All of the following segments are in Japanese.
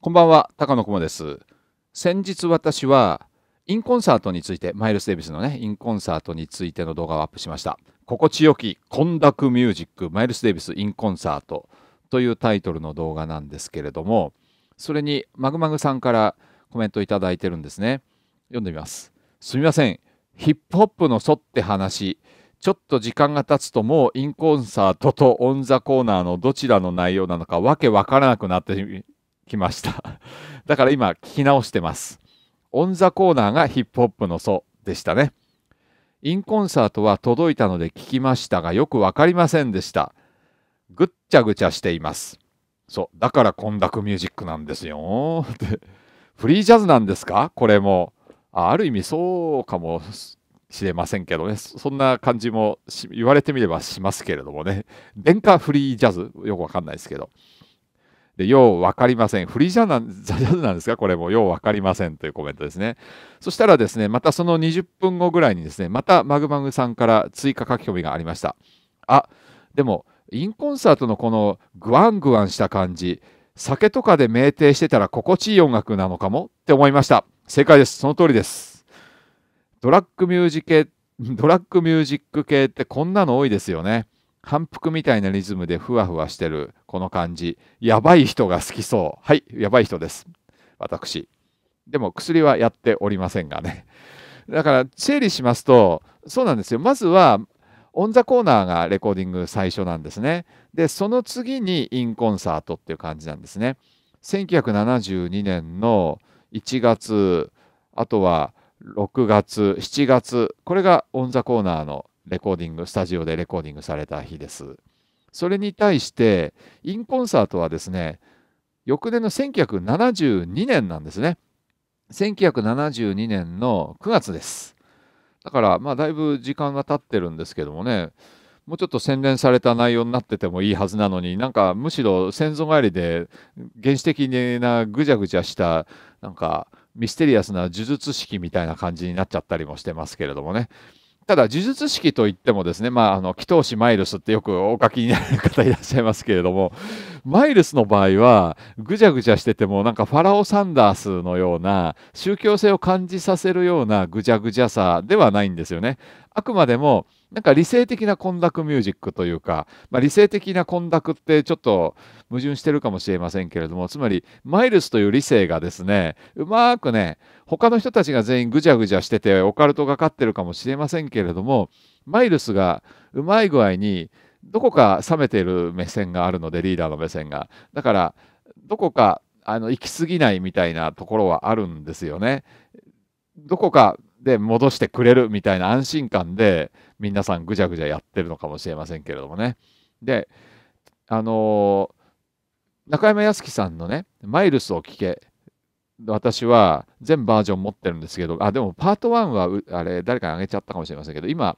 こんばんは、高野くもです。先日私は、インコンサートについて、マイルス・デイビスのね、インコンサートについての動画をアップしました。心地よき、コンダクミュージック、マイルス・デイビス・インコンサートというタイトルの動画なんですけれども、それにマグマグさんからコメントいただいてるんですね。読んでみます。すみません。ヒップホップの沿って話。ちょっと時間が経つともうインコンサートとオンザコーナーのどちらの内容なのかわけわからなくなって来ました。だから今聞き直してます。オンザコーナーがヒップホップの祖でしたね。インコンサートは届いたので聞きましたがよくわかりませんでした。ぐっちゃぐちゃしています。そう、だからコンダクミュージックなんですよ。っ フリージャズなんですかこれもあ。ある意味そうかもしれませんけどね。そんな感じも言われてみればしますけれどもね。電化フリージャズよくわかんないですけど。で、よう分かりません。フリージャーズなんですかこれも。よう分かりませんというコメントですね。そしたらですね、またその20分後ぐらいにですね、またマグマグさんから追加書き込みがありました。あ、でも、インコンサートのこのグワングワンした感じ、酒とかで酩酊してたら心地いい音楽なのかもって思いました。正解です。その通りです。ドラッグミュージック系、ドラッグミュージック系ってこんなの多いですよね。反復みたいなリズムでふわふわしてるこの感じやばい人が好きそうはいやばい人です私でも薬はやっておりませんがねだから整理しますとそうなんですよまずはオン・ザ・コーナーがレコーディング最初なんですねでその次にインコンサートっていう感じなんですね1972年の1月あとは6月7月これがオン・ザ・コーナーのレコーディング、スタジオでレコーディングされた日です。それに対して、インコンサートはですね、翌年の1972年なんですね。1972年の9月です。だから、まあ、だいぶ時間が経ってるんですけどもね、もうちょっと洗練された内容になっててもいいはずなのになんかむしろ先祖返りで原始的なぐじゃぐじゃしたなんかミステリアスな呪術式みたいな感じになっちゃったりもしてますけれどもねただ、呪術式といってもですね、まあ、あの、祈祷師マイルスってよくお書きになる方いらっしゃいますけれども、マイルスの場合は、ぐじゃぐじゃしてても、なんかファラオ・サンダースのような、宗教性を感じさせるようなぐじゃぐじゃさではないんですよね。あくまでもなんか理性的な混濁ミュージックというか、まあ、理性的な混濁ってちょっと矛盾してるかもしれませんけれどもつまりマイルスという理性がですねうまくね他の人たちが全員ぐじゃぐじゃしててオカルトがかってるかもしれませんけれどもマイルスがうまい具合にどこか冷めている目線があるのでリーダーの目線がだからどこかあの行き過ぎないみたいなところはあるんですよね。どこかで戻してくれるみたいな安心感で皆さんぐじゃぐじゃやってるのかもしれませんけれどもね。であのー、中山靖樹さんのね「マイルスを聞け」私は全バージョン持ってるんですけどあでもパート1はあれ誰かにあげちゃったかもしれませんけど今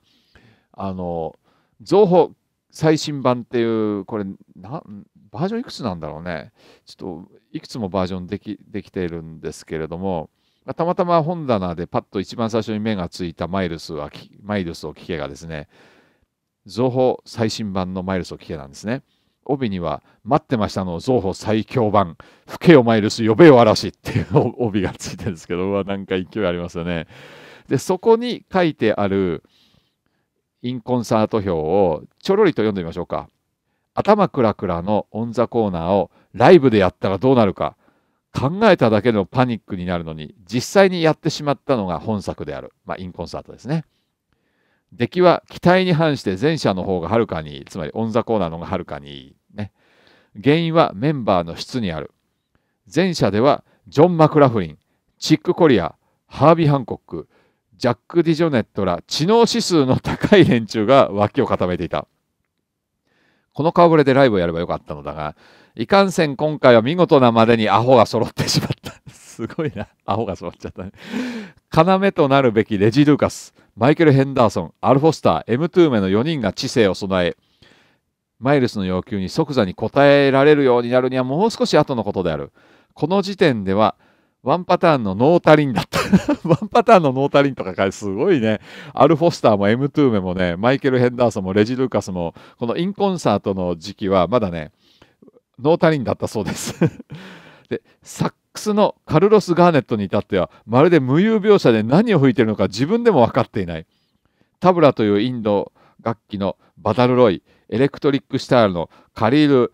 あのー、情報最新版っていうこれなバージョンいくつなんだろうねちょっといくつもバージョンできできているんですけれどもたまたま本棚でパッと一番最初に目がついたマイルスはマイルスを聞けがですね、造法最新版のマイルスを聞けなんですね。帯には、待ってましたの造法最強版、不けよマイルス、呼べよ嵐っていう 帯がついてるんですけど、うわ、なんか勢いありますよね。で、そこに書いてあるインコンサート表をちょろりと読んでみましょうか。頭クラクラのオンザコーナーをライブでやったらどうなるか。考えただけのパニックになるのに実際にやってしまったのが本作である、まあ、インコンサートですね出来は期待に反して前者の方がはるかにつまりオン・ザ・コーナーの方がはるかにね原因はメンバーの質にある前者ではジョン・マクラフリンチック・コリアハービー・ハンコックジャック・ディジョネットら知能指数の高い連中が脇を固めていたこの顔ぶれでライブをやればよかったのだがいかんせん今回は見事なまでにアホが揃ってしまったすごいな。アホが揃っちゃったね。要となるべきレジ・ルーカス、マイケル・ヘンダーソン、アルフォスター、エム・トゥーメの4人が知性を備え、マイルスの要求に即座に応えられるようになるにはもう少し後のことである。この時点では、ワンパターンのノータリンだった ワンパターンのノータリンとかすごいね。アル・フォスターもエム・トゥーメもね、マイケル・ヘンダーソンもレジ・ルーカスも、このインコンサートの時期はまだね、ノータリンだったそうです でサックスのカルロス・ガーネットに至ってはまるで無遊描写で何を吹いてるのか自分でも分かっていないタブラというインド楽器のバダルロイエレクトリック・シタールのカリール・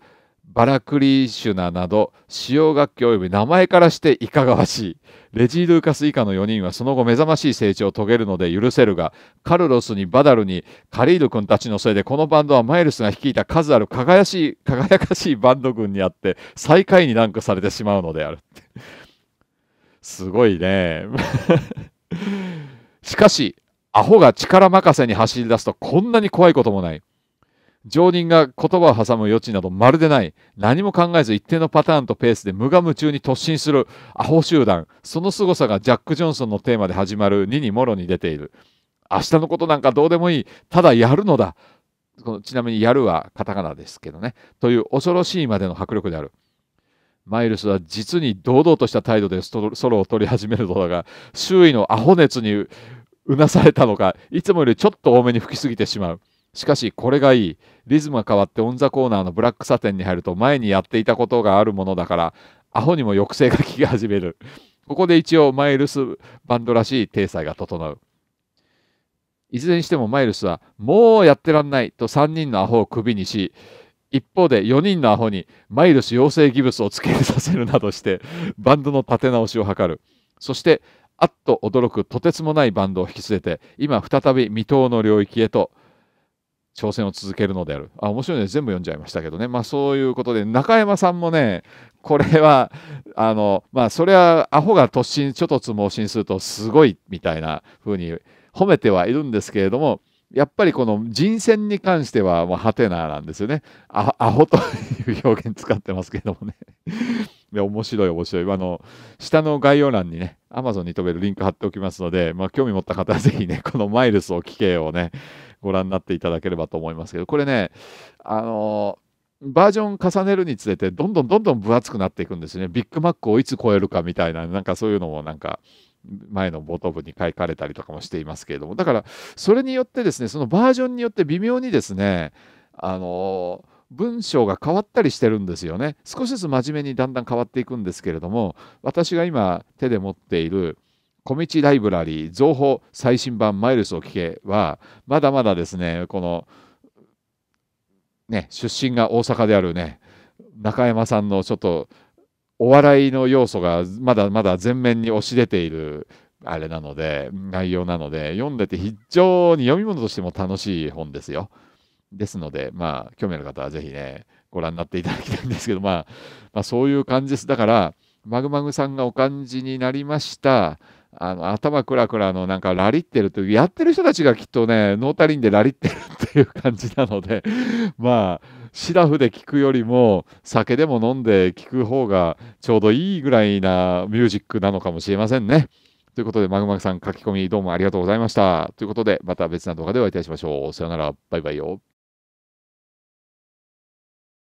バラクリシュナなど使用楽器及び名前からしていかがわしいレジー・ルーカス以下の4人はその後目覚ましい成長を遂げるので許せるがカルロスにバダルにカリード君たちのせいでこのバンドはマイルスが率いた数ある輝しい輝かしいバンド軍にあって最下位にランクされてしまうのであるすごいね しかしアホが力任せに走り出すとこんなに怖いこともない常人が言葉を挟む余地などまるでない。何も考えず一定のパターンとペースで無我夢中に突進するアホ集団。その凄さがジャック・ジョンソンのテーマで始まる2にもろに出ている。明日のことなんかどうでもいい。ただやるのだ。このちなみにやるはカタカナですけどね。という恐ろしいまでの迫力である。マイルスは実に堂々とした態度でソロを取り始めるのだが、周囲のアホ熱にうなされたのか、いつもよりちょっと多めに吹きすぎてしまう。しかしこれがいい。リズムが変わってオンザコーナーのブラックサテンに入ると前にやっていたことがあるものだからアホにも抑制が効き始める。ここで一応マイルスバンドらしい体裁が整う。いずれにしてもマイルスはもうやってらんないと3人のアホをクビにし一方で4人のアホにマイルス養成ギブスをつけさせるなどしてバンドの立て直しを図る。そしてあっと驚くとてつもないバンドを引き連れて今再び未踏の領域へと挑戦を続けるのである。あ、面白いね。全部読んじゃいましたけどね。まあそういうことで、中山さんもね、これは、あの、まあそれはアホが突進、諸突猛進するとすごいみたいな風に褒めてはいるんですけれども、やっぱりこの人選に関しては、もうハテナなんですよね。アアホという表現使ってますけどもね。で面白い、面白い。あの、下の概要欄にね、Amazon に飛べるリンク貼っておきますので、まあ、興味持った方はぜひね、このマイルスを聞けをね、ご覧になっていただければと思いますけど、これね、あのバージョン重ねるにつれて、どんどんどんどん分厚くなっていくんですね。ビッグマックをいつ超えるかみたいな、なんかそういうのもなんか、前の冒頭部に書かれたりとかもしていますけれども、だから、それによってですね、そのバージョンによって微妙にですね、あの文章が変わったりしてるんですよね。少しずつ真面目にだんだん変わっていくんですけれども、私が今手で持っている小道ライブラリー情報最新版マイルスを聞けはまだまだですねこのね出身が大阪であるね中山さんのちょっとお笑いの要素がまだまだ前面に押し出ているあれなので内容なので読んでて非常に読み物としても楽しい本ですよ。ですのでまあ興味ある方は是非ねご覧になっていただきたいんですけど、まあ、まあそういう感じですだからマグマグさんがお感じになりましたあの頭くらくらのなんかラリってるというやってる人たちがきっとねノータリンでラリってるっていう感じなのでまあシラフで聴くよりも酒でも飲んで聴く方がちょうどいいぐらいなミュージックなのかもしれませんね。ということで、マグマグさん書き込みどうもありがとうございました。ということで、また別な動画でお会いいたしましょう。さよなら、バイバイよ。